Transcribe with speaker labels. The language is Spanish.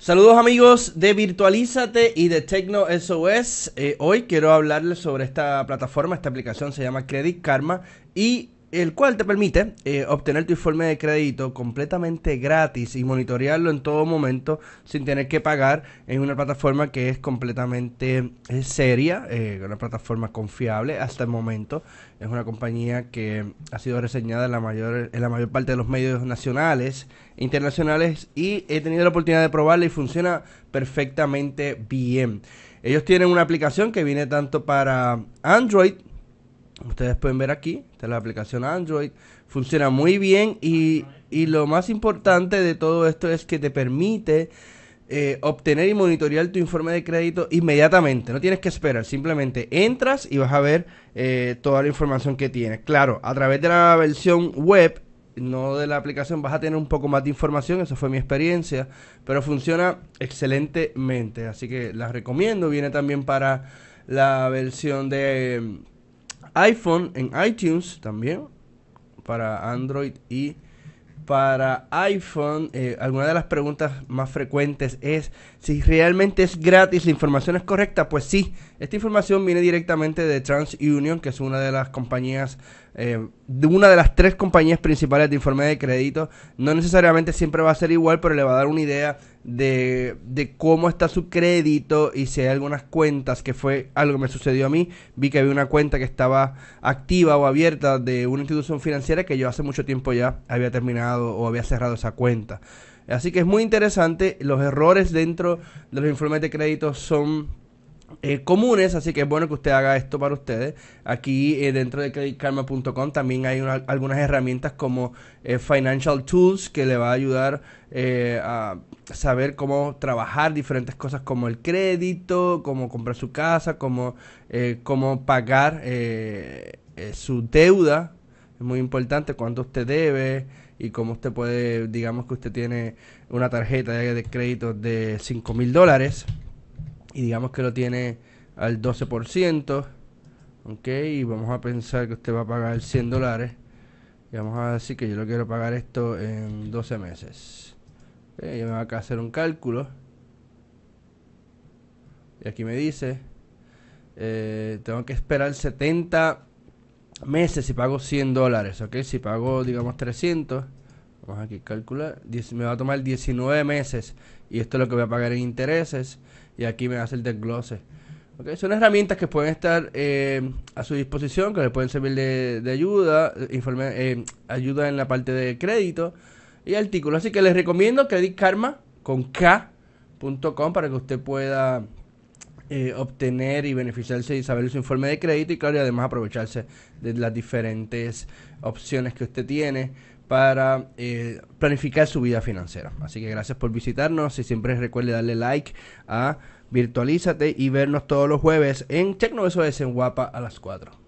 Speaker 1: Saludos amigos de Virtualízate y de Tecno SOS. Eh, hoy quiero hablarles sobre esta plataforma, esta aplicación se llama Credit Karma y el cual te permite eh, obtener tu informe de crédito completamente gratis y monitorearlo en todo momento sin tener que pagar en una plataforma que es completamente eh, seria, eh, una plataforma confiable hasta el momento. Es una compañía que ha sido reseñada en la mayor, en la mayor parte de los medios nacionales e internacionales y he tenido la oportunidad de probarla y funciona perfectamente bien. Ellos tienen una aplicación que viene tanto para Android Ustedes pueden ver aquí, esta es la aplicación Android. Funciona muy bien y, lo más importante de todo esto es que te permite eh, obtener y monitorear tu informe de crédito inmediatamente. No tienes que esperar, simplemente entras y vas a ver eh, toda la información que tienes. Claro, a través de la versión web, no de la aplicación, vas a tener un poco más de información. Esa fue mi experiencia, pero funciona excelentemente. Así que las recomiendo. Viene también para la versión de iPhone en iTunes también, para Android y para iPhone, eh, alguna de las preguntas más frecuentes es si realmente es gratis, la información es correcta. Pues sí, esta información viene directamente de TransUnion, que es una de las compañías, eh, de una de las tres compañías principales de informe de crédito. No necesariamente siempre va a ser igual, pero le va a dar una idea de, de, cómo está su crédito y si hay algunas cuentas, que fue algo que me sucedió a mí, vi que había una cuenta que estaba activa o abierta de una institución financiera que yo hace mucho tiempo ya había terminado o había cerrado esa cuenta. Así que es muy interesante, los errores dentro de los informes de crédito son eh, comunes, así que es bueno que usted haga esto para ustedes. Aquí eh, dentro de creditkarma.com también hay algunas herramientas como eh, Financial Tools que le va a ayudar a saber cómo trabajar diferentes cosas como el crédito, cómo comprar su casa, como cómo pagar su deuda. Es muy importante cuánto usted debe y cómo usted puede, digamos que usted tiene una tarjeta de crédito de 5 mil dólares y digamos que lo tiene al 12%, ok, y vamos a pensar que usted va a pagar 100 dólares, y vamos a decir que yo lo quiero pagar esto en 12 meses. y me va a hacer un cálculo, y aquí me dice, eh, tengo que esperar 70 meses si pago 100 dólares, ok, si pago digamos 300 Vamos aquí, calcular. me va a tomar 19 meses. Y esto es lo que voy a pagar en intereses. Y aquí me hace el desglose. Okay, son herramientas que pueden estar eh, a su disposición, que le pueden servir de, ayuda, informe, eh, ayuda en la parte de crédito y artículos. Así que les recomiendo Credit Karma con K.com para que usted pueda eh, obtener y beneficiarse y saber su informe de crédito y claro, y además aprovecharse de las diferentes opciones que usted tiene para eh, planificar su vida financiera. Así que gracias por visitarnos y siempre recuerde darle like a Virtualízate y vernos todos los jueves en Tecno SOS en Guapa a las 4.